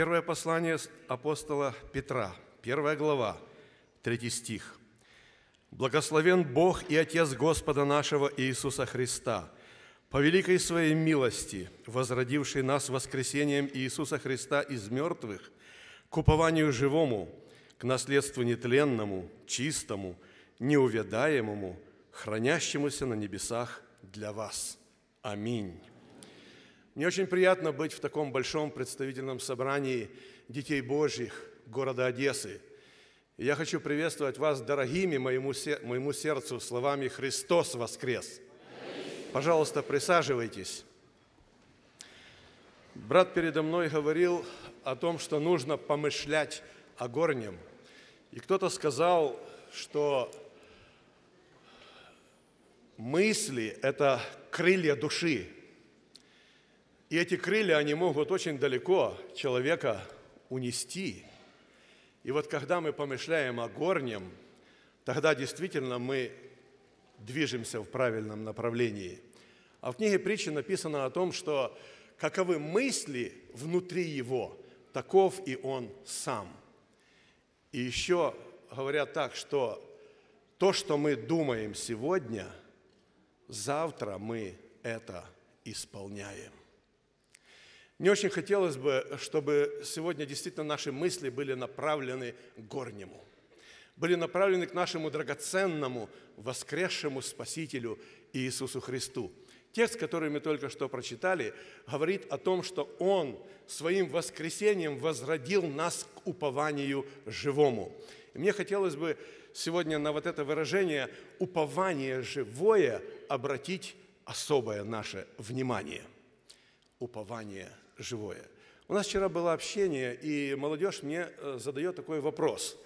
Первое послание апостола Петра, первая глава, третий стих. «Благословен Бог и Отец Господа нашего Иисуса Христа, по великой Своей милости, возродивший нас воскресением Иисуса Христа из мертвых, к упованию живому, к наследству нетленному, чистому, неувядаемому, хранящемуся на небесах для вас. Аминь. Мне очень приятно быть в таком большом представительном собрании детей Божьих города Одессы. И я хочу приветствовать вас, дорогими моему, моему сердцу, словами «Христос воскрес!». Пожалуйста, присаживайтесь. Брат передо мной говорил о том, что нужно помышлять о горнем. И кто-то сказал, что мысли – это крылья души – и эти крылья, они могут очень далеко человека унести. И вот когда мы помышляем о горнем, тогда действительно мы движемся в правильном направлении. А в книге притчи написано о том, что каковы мысли внутри его, таков и он сам. И еще говорят так, что то, что мы думаем сегодня, завтра мы это исполняем. Мне очень хотелось бы, чтобы сегодня действительно наши мысли были направлены к горнему, были направлены к нашему драгоценному, воскресшему Спасителю Иисусу Христу. Текст, который мы только что прочитали, говорит о том, что Он своим воскресением возродил нас к упованию живому. И мне хотелось бы сегодня на вот это выражение «упование живое» обратить особое наше внимание. Упование живое. У нас вчера было общение, и молодежь мне э, задает такой вопрос.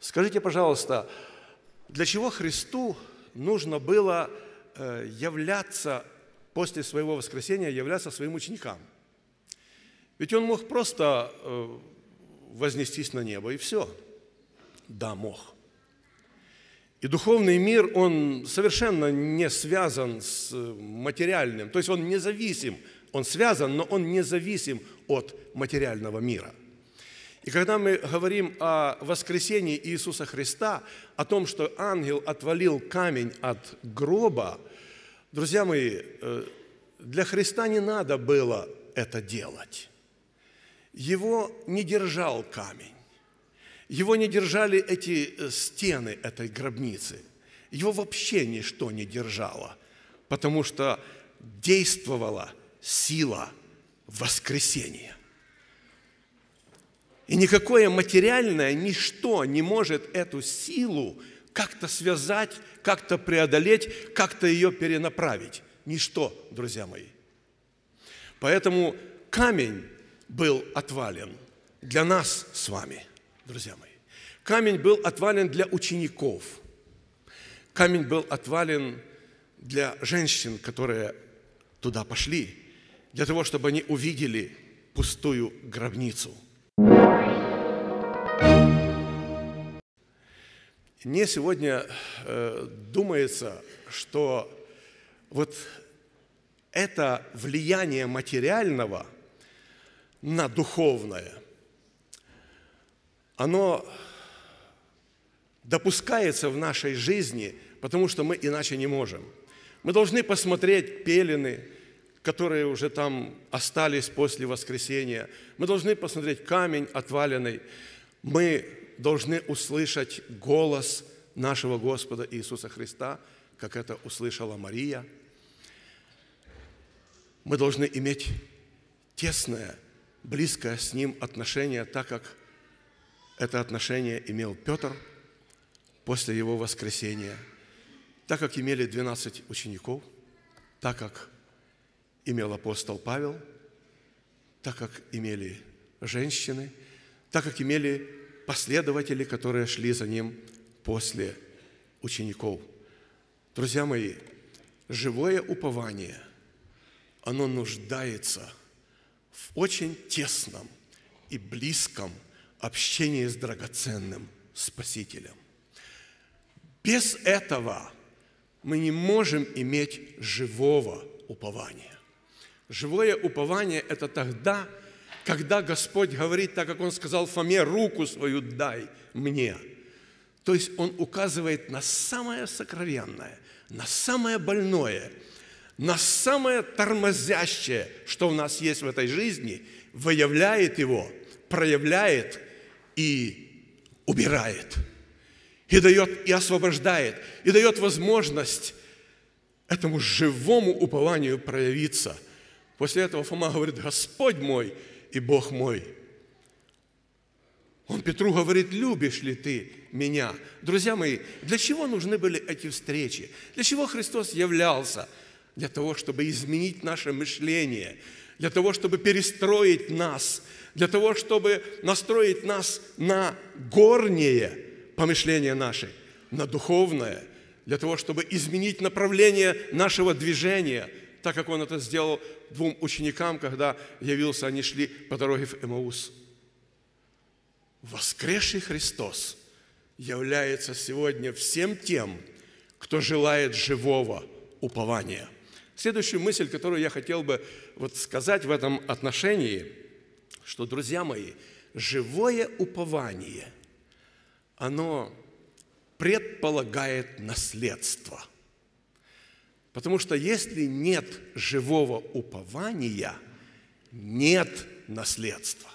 Скажите, пожалуйста, для чего Христу нужно было э, являться после своего воскресения, являться своим ученикам? Ведь он мог просто э, вознестись на небо, и все. Да, мог. И духовный мир, он совершенно не связан с материальным, то есть он независим он связан, но он независим от материального мира. И когда мы говорим о воскресении Иисуса Христа, о том, что ангел отвалил камень от гроба, друзья мои, э, для Христа не надо было это делать. Его не держал камень. Его не держали эти э, стены этой гробницы. Его вообще ничто не держало, потому что действовала сила воскресения. И никакое материальное ничто не может эту силу как-то связать, как-то преодолеть, как-то ее перенаправить. Ничто, друзья мои. Поэтому камень был отвален для нас с вами, друзья мои. Камень был отвален для учеников. Камень был отвален для женщин, которые туда пошли для того, чтобы они увидели пустую гробницу. Мне сегодня э, думается, что вот это влияние материального на духовное, оно допускается в нашей жизни, потому что мы иначе не можем. Мы должны посмотреть пелены, которые уже там остались после воскресения. Мы должны посмотреть камень отваленный. Мы должны услышать голос нашего Господа Иисуса Христа, как это услышала Мария. Мы должны иметь тесное, близкое с Ним отношение, так как это отношение имел Петр после его воскресения, так как имели 12 учеников, так как имел апостол Павел, так как имели женщины, так как имели последователи, которые шли за ним после учеников. Друзья мои, живое упование, оно нуждается в очень тесном и близком общении с драгоценным Спасителем. Без этого мы не можем иметь живого упования. Живое упование – это тогда, когда Господь говорит, так как Он сказал Фоме, руку свою дай мне. То есть Он указывает на самое сокровенное, на самое больное, на самое тормозящее, что у нас есть в этой жизни, выявляет его, проявляет и убирает. И дает, и освобождает, и дает возможность этому живому упованию проявиться – После этого Фома говорит, Господь мой и Бог мой. Он Петру говорит, любишь ли ты меня? Друзья мои, для чего нужны были эти встречи? Для чего Христос являлся? Для того, чтобы изменить наше мышление, для того, чтобы перестроить нас, для того, чтобы настроить нас на горнее помышление наше, на духовное, для того, чтобы изменить направление нашего движения – так как Он это сделал двум ученикам, когда явился, они шли по дороге в Эмаус. Воскресший Христос является сегодня всем тем, кто желает живого упования. Следующую мысль, которую я хотел бы вот сказать в этом отношении, что, друзья мои, живое упование, оно предполагает наследство – Потому что если нет живого упования, нет наследства.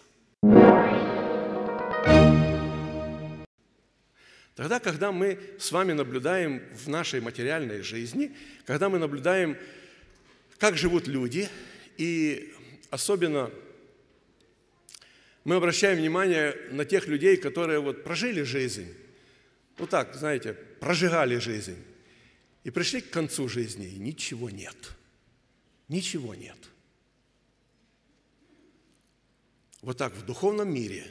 Тогда, когда мы с вами наблюдаем в нашей материальной жизни, когда мы наблюдаем, как живут люди, и особенно мы обращаем внимание на тех людей, которые вот прожили жизнь, ну так, знаете, прожигали жизнь, и пришли к концу жизни, и ничего нет. Ничего нет. Вот так в духовном мире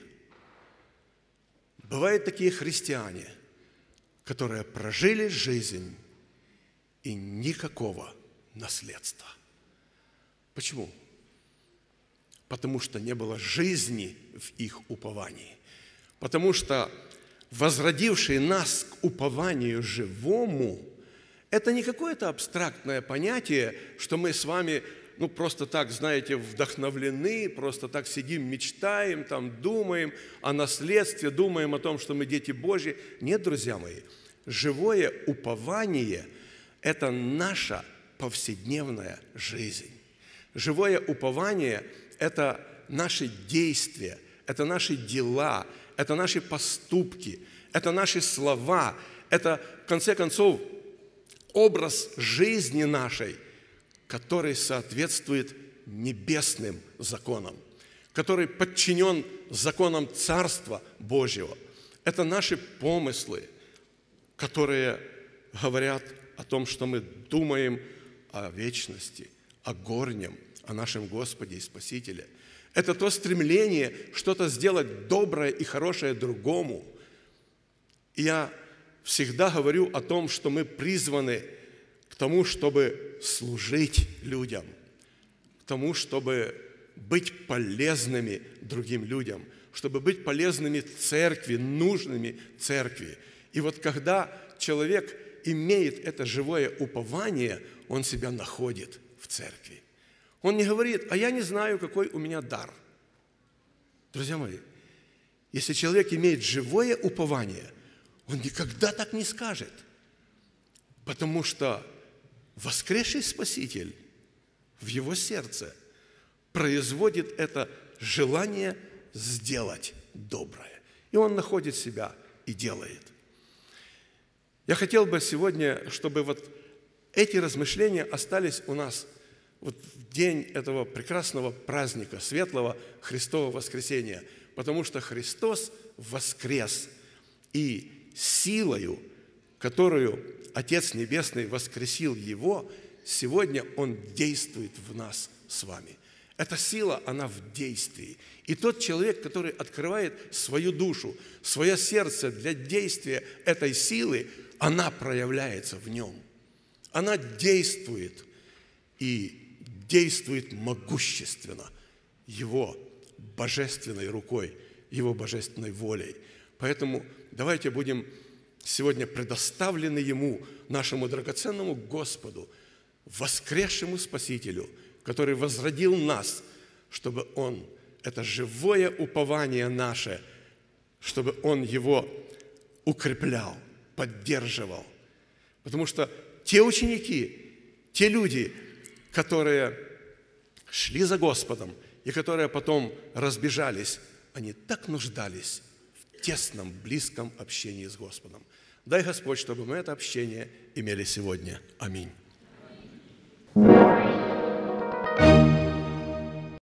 бывают такие христиане, которые прожили жизнь и никакого наследства. Почему? Потому что не было жизни в их уповании. Потому что возродивший нас к упованию живому – это не какое-то абстрактное понятие, что мы с вами ну, просто так, знаете, вдохновлены, просто так сидим, мечтаем, там, думаем о наследстве, думаем о том, что мы дети Божьи. Нет, друзья мои, живое упование – это наша повседневная жизнь. Живое упование – это наши действия, это наши дела, это наши поступки, это наши слова, это, в конце концов, образ жизни нашей, который соответствует небесным законам, который подчинен законам Царства Божьего. Это наши помыслы, которые говорят о том, что мы думаем о вечности, о горнем, о нашем Господе и Спасителе. Это то стремление что-то сделать доброе и хорошее другому. И я всегда говорю о том, что мы призваны к тому, чтобы служить людям, к тому, чтобы быть полезными другим людям, чтобы быть полезными церкви, нужными церкви. И вот когда человек имеет это живое упование, он себя находит в церкви. Он не говорит, а я не знаю, какой у меня дар. Друзья мои, если человек имеет живое упование – он никогда так не скажет, потому что воскресший Спаситель в его сердце производит это желание сделать доброе. И он находит себя и делает. Я хотел бы сегодня, чтобы вот эти размышления остались у нас вот в день этого прекрасного праздника, светлого Христового воскресения, потому что Христос воскрес. И силою, которую Отец Небесный воскресил Его, сегодня Он действует в нас с вами. Эта сила, она в действии. И тот человек, который открывает свою душу, свое сердце для действия этой силы, она проявляется в нем. Она действует и действует могущественно его божественной рукой, его божественной волей. Поэтому давайте будем сегодня предоставлены Ему, нашему драгоценному Господу, воскресшему Спасителю, который возродил нас, чтобы Он, это живое упование наше, чтобы Он его укреплял, поддерживал. Потому что те ученики, те люди, которые шли за Господом и которые потом разбежались, они так нуждались тесном, близком общении с Господом. Дай Господь, чтобы мы это общение имели сегодня. Аминь.